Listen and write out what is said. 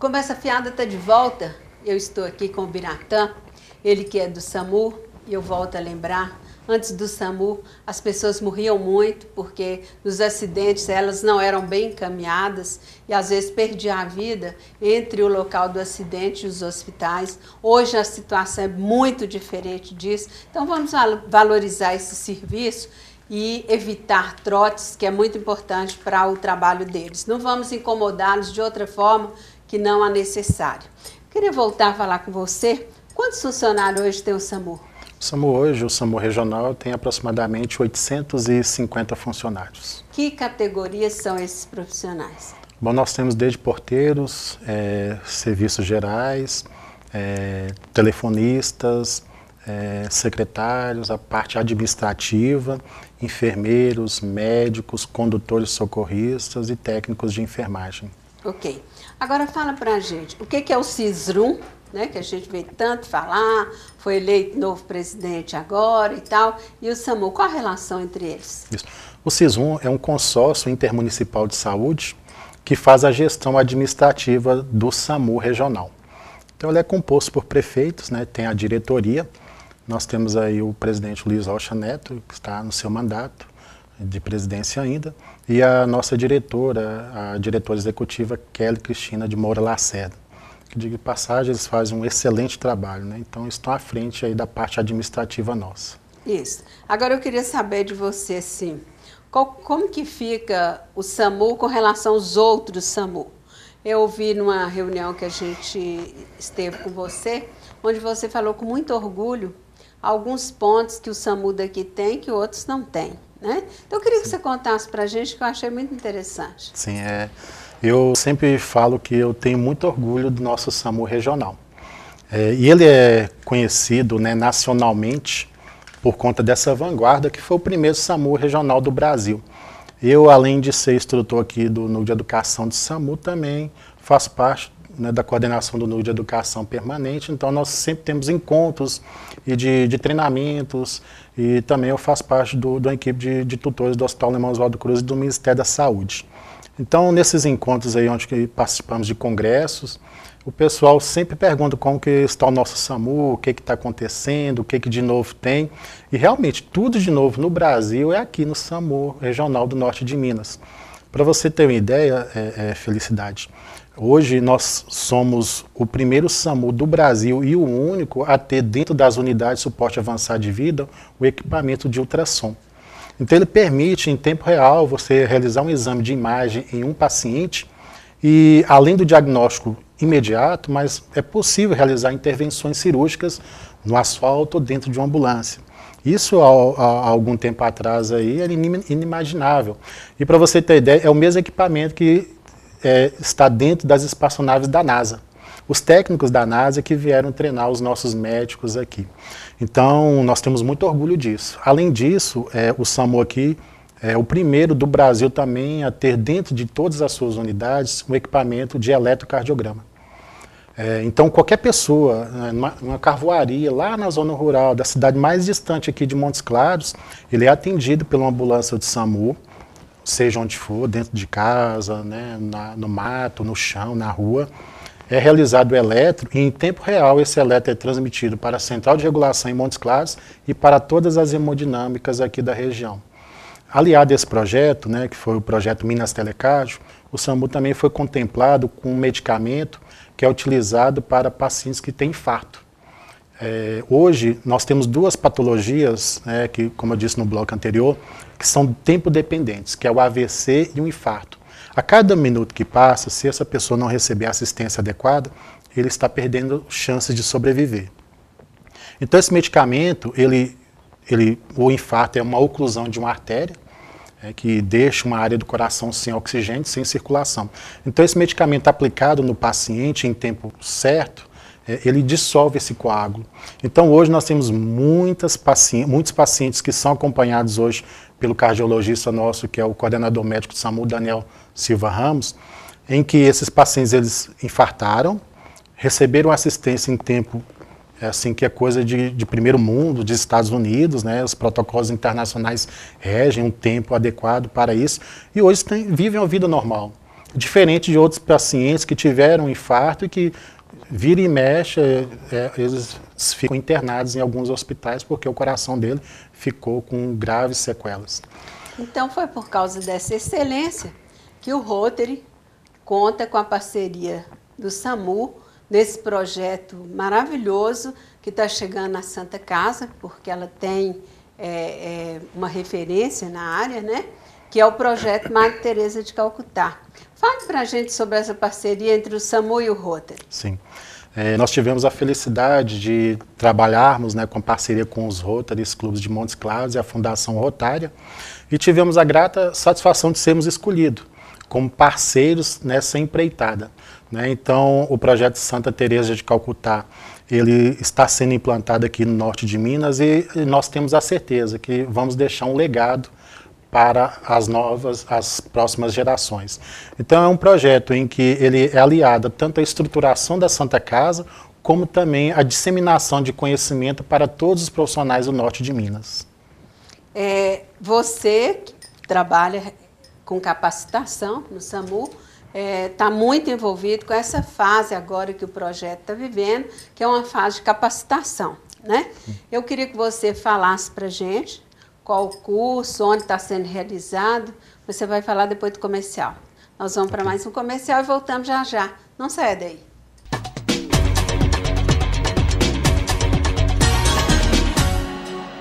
O Conversa Fiada está de volta. Eu estou aqui com o Biratã, ele que é do SAMU, e eu volto a lembrar. Antes do SAMU, as pessoas morriam muito porque nos acidentes elas não eram bem encaminhadas e às vezes perdiam a vida entre o local do acidente e os hospitais. Hoje a situação é muito diferente disso, então vamos valorizar esse serviço e evitar trotes, que é muito importante para o trabalho deles. Não vamos incomodá-los de outra forma que não há necessário. Queria voltar a falar com você. Quantos funcionários hoje tem o SAMU? O SAMU hoje, o SAMU regional, tem aproximadamente 850 funcionários. Que categorias são esses profissionais? Bom, nós temos desde porteiros, é, serviços gerais, é, telefonistas, é, secretários, a parte administrativa, enfermeiros, médicos, condutores socorristas e técnicos de enfermagem. Ok. Agora fala pra gente, o que, que é o CISRUM, né, que a gente vê tanto falar, foi eleito novo presidente agora e tal, e o SAMU, qual a relação entre eles? Isso. O CISRUM é um consórcio intermunicipal de saúde que faz a gestão administrativa do SAMU regional. Então ele é composto por prefeitos, né, tem a diretoria, nós temos aí o presidente Luiz Rocha Neto, que está no seu mandato, de presidência ainda, e a nossa diretora, a diretora executiva Kelly Cristina de Moura Lacerda. Que, de passagem, eles fazem um excelente trabalho, né? Então, estão à frente aí da parte administrativa nossa. Isso. Agora, eu queria saber de você, assim, qual, como que fica o SAMU com relação aos outros SAMU? Eu ouvi numa reunião que a gente esteve com você, onde você falou com muito orgulho alguns pontos que o SAMU daqui tem que outros não têm né? Então eu queria Sim. que você contasse para a gente, que eu achei muito interessante. Sim, é, eu sempre falo que eu tenho muito orgulho do nosso SAMU regional. É, e ele é conhecido né, nacionalmente por conta dessa vanguarda que foi o primeiro SAMU regional do Brasil. Eu, além de ser instrutor aqui do Núcleo de Educação do SAMU, também faço parte né, da coordenação do Núcleo de Educação Permanente, então nós sempre temos encontros e de, de treinamentos, e também eu faço parte do, da equipe de, de, tutores do Hospital Alemão Oswaldo Cruz e do Ministério da Saúde. Então, nesses encontros aí, onde participamos de congressos, o pessoal sempre pergunta como que está o nosso SAMU, o que está acontecendo, o que, que de novo tem. E realmente, tudo de novo no Brasil é aqui no SAMU Regional do Norte de Minas. Para você ter uma ideia, é, é, Felicidade, Hoje nós somos o primeiro SAMU do Brasil e o único a ter dentro das unidades de suporte avançado de vida o equipamento de ultrassom. Então ele permite em tempo real você realizar um exame de imagem em um paciente e além do diagnóstico imediato, mas é possível realizar intervenções cirúrgicas no asfalto ou dentro de uma ambulância. Isso há, há, algum tempo atrás aí era inimaginável. E para você ter ideia, é o mesmo equipamento que é, está dentro das espaçonaves da NASA. Os técnicos da NASA que vieram treinar os nossos médicos aqui. Então, nós temos muito orgulho disso. Além disso, é, o SAMU aqui é o primeiro do Brasil também a ter dentro de todas as suas unidades um equipamento de eletrocardiograma. É, então, qualquer pessoa, né, numa, numa carvoaria lá na zona rural da cidade mais distante aqui de Montes Claros, ele é atendido pela ambulância do SAMU, seja onde for, dentro de casa, né, na, no mato, no chão, na rua, é realizado o eletro e em tempo real esse eletro é transmitido para a central de regulação em Montes Claros e para todas as hemodinâmicas aqui da região. Aliado a esse projeto, né, que foi o projeto Minas Telecádio, o SAMU também foi contemplado com um medicamento que é utilizado para pacientes que têm infarto. É, hoje, nós temos duas patologias, né, que, como eu disse no bloco anterior, que são tempo dependentes, que é o AVC e o infarto. A cada minuto que passa, se essa pessoa não receber assistência adequada, ele está perdendo chances de sobreviver. Então, esse medicamento, ele, ele, o infarto é uma oclusão de uma artéria, é, que deixa uma área do coração sem oxigênio, sem circulação. Então, esse medicamento aplicado no paciente em tempo certo, é, ele dissolve esse coágulo. Então hoje nós temos muitas paci muitos pacientes que são acompanhados hoje pelo cardiologista nosso, que é o coordenador médico do SAMU, Daniel Silva Ramos, em que esses pacientes eles infartaram, receberam assistência em tempo é assim que é coisa de, de primeiro mundo, de Estados Unidos, né? Os protocolos internacionais regem um tempo adequado para isso e hoje tem, vivem a vida normal, diferente de outros pacientes que tiveram um infarto e que vira e mexe, é, é, eles ficam internados em alguns hospitais porque o coração dele ficou com graves sequelas. Então foi por causa dessa excelência que o Rotary conta com a parceria do SAMU nesse projeto maravilhoso que está chegando na Santa Casa, porque ela tem é, é, uma referência na área, né? que é o projeto Madre Teresa de Calcutá. Fale para a gente sobre essa parceria entre o SAMU e o Rotary. Sim. É, nós tivemos a felicidade de trabalharmos né, com a parceria com os Rotary Clubes de Montes Claros e a Fundação Rotária e tivemos a grata satisfação de sermos escolhidos como parceiros nessa empreitada. Né? Então, o projeto Santa Teresa de Calcutá ele está sendo implantado aqui no norte de Minas e nós temos a certeza que vamos deixar um legado para as novas, as próximas gerações. Então é um projeto em que ele é aliado tanto à estruturação da Santa Casa, como também à disseminação de conhecimento para todos os profissionais do norte de Minas. É, você trabalha com capacitação no SAMU, está é, tá muito envolvido com essa fase agora que o projeto está vivendo, que é uma fase de capacitação. Né? Eu queria que você falasse para gente qual o curso, onde está sendo realizado. Você vai falar depois do comercial. Nós vamos para mais um comercial e voltamos já já. Não saia daí.